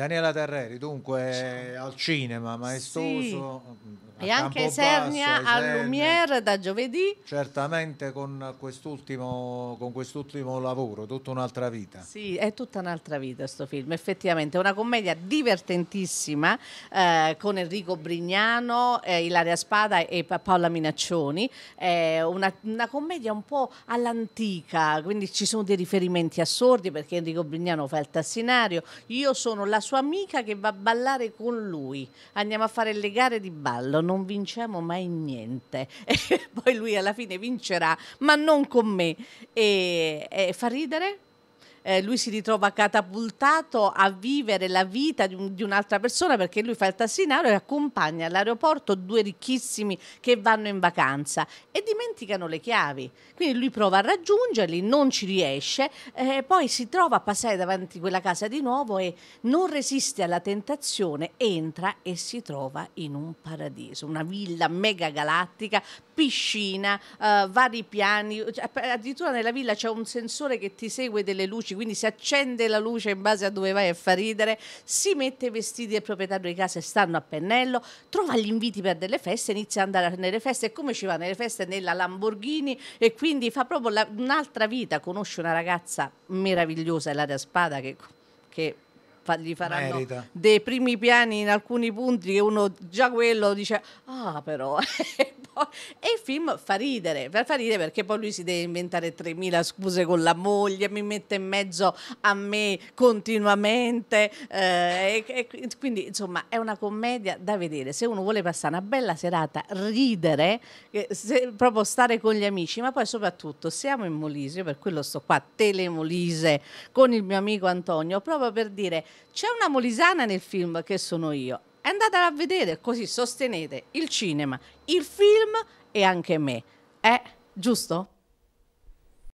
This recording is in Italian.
Daniela Terreri, dunque Ciao. al cinema, maestoso. Sì. E mm, mm, anche Sernia a Lumiere da giovedì. Certamente con quest'ultimo, con quest'ultimo lavoro, tutta un'altra vita. Sì, è tutta un'altra vita questo film, effettivamente. È Una commedia divertentissima eh, con Enrico Brignano, eh, Ilaria Spada e Paola Minaccioni. È una, una commedia un po' all'antica, quindi ci sono dei riferimenti assurdi perché Enrico Brignano fa il tassinario. Io sono la sua amica che va a ballare con lui. Andiamo a fare le gare di ballo, non vinciamo mai niente. E poi lui alla fine vincerà, ma non con me. E, e fa ridere? eh, lui si ritrova catapultato a vivere la vita di, un, di, un'altra persona perché lui fa il tassinario e accompagna all'aeroporto due ricchissimi che vanno in vacanza e dimenticano le chiavi. Quindi lui prova a raggiungerli, non ci riesce, eh, poi si trova a passare davanti a quella casa di nuovo e non resiste alla tentazione, entra e si trova in un paradiso, una villa mega galattica, piscina, eh, vari piani, cioè, addirittura nella villa c'è un sensore che ti segue delle luci esserci, quindi si accende la luce in base a dove vai a far ridere, si mette i vestiti del proprietario di casa e stanno a pennello, trova gli inviti per delle feste, inizia ad andare nelle feste e come ci va nelle feste? Nella Lamborghini e quindi fa proprio la, un'altra vita, conosce una ragazza meravigliosa, Ilaria Spada, che, che fa, gli faranno Merita. dei primi piani in alcuni punti che uno già quello dice ah però e il film fa ridere, fa ridere perché poi lui si deve inventare 3.000 scuse con la moglie, mi mette in mezzo a me continuamente, eh, e, e, quindi insomma è una commedia da vedere, se uno vuole passare una bella serata, ridere, eh, se, proprio stare con gli amici, ma poi soprattutto siamo in Molise, per quello sto qua, Telemolise, con il mio amico Antonio, proprio per dire c'è una molisana nel film che sono io. Andatela a vedere così sostenete il cinema, il film e anche me. Eh, giusto?